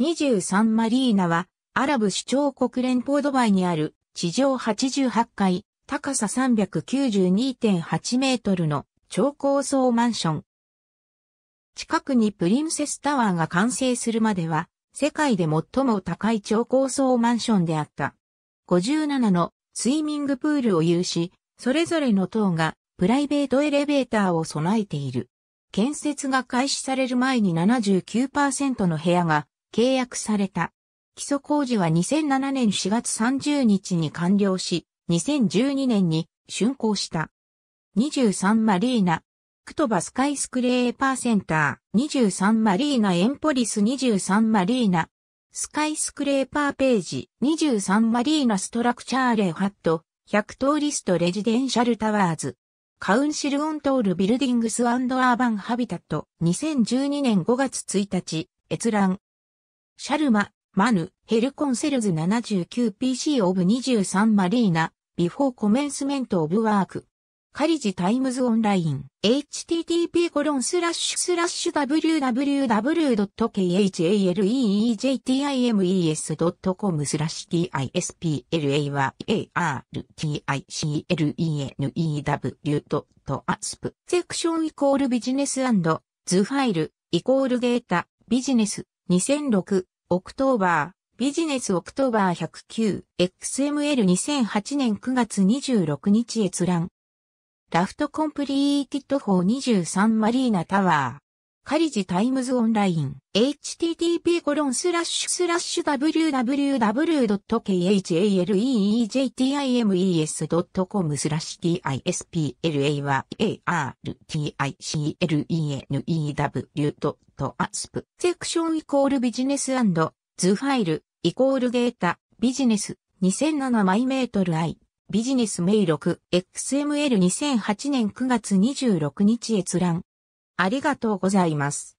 23マリーナは、アラブ首長国連邦ドバイにある、地上88階、高さ392.8メートルの超高層マンション。近くにプリンセスタワーが完成するまでは、世界で最も高い超高層マンションであった。57のスイミングプールを有し、それぞれの塔がプライベートエレベーターを備えている。建設が開始される前に79%の部屋が契約された。基礎工事は2007年4月30日に完了し、2012年に竣工した。23マリーナ、クトバスカイスクレーパーセンター、23マリーナエンポリス23マリーナ、スカイスクレーパーページ、23マリーナストラクチャーレハット、100ーリストレジデンシャルタワーズ、カウンシルオントールビルディングスアーバンハビタット、2012年5月1日、閲覧。シャルマ、マヌ、ヘルコンセルズ 79PC オブ23マリーナ、ビフォーコメンスメントオブワーク。カリジタイムズオンライン、http コロンスラッシュスラッシュ www.khaleejtimes.com スラッシュ t i s p l a y a r t i c l e n e w a s p セクションイコールビジネスズファイルイコールデータビジネス2006、オクトーバー、ビジネスオクトーバー109、XML2008 年9月26日閲覧。ラフトコンプリーキット法23マリーナタワー。カリジタイムズオンライン、http://www.khaleejtimes.com スラッシュ t i s p l a y a r t i c l e n e w a s p セクションイコールビジネス図ファイルイコールデータビジネス2007マイメートル I ビジネス名録 XML2008 年9月26日閲覧ありがとうございます。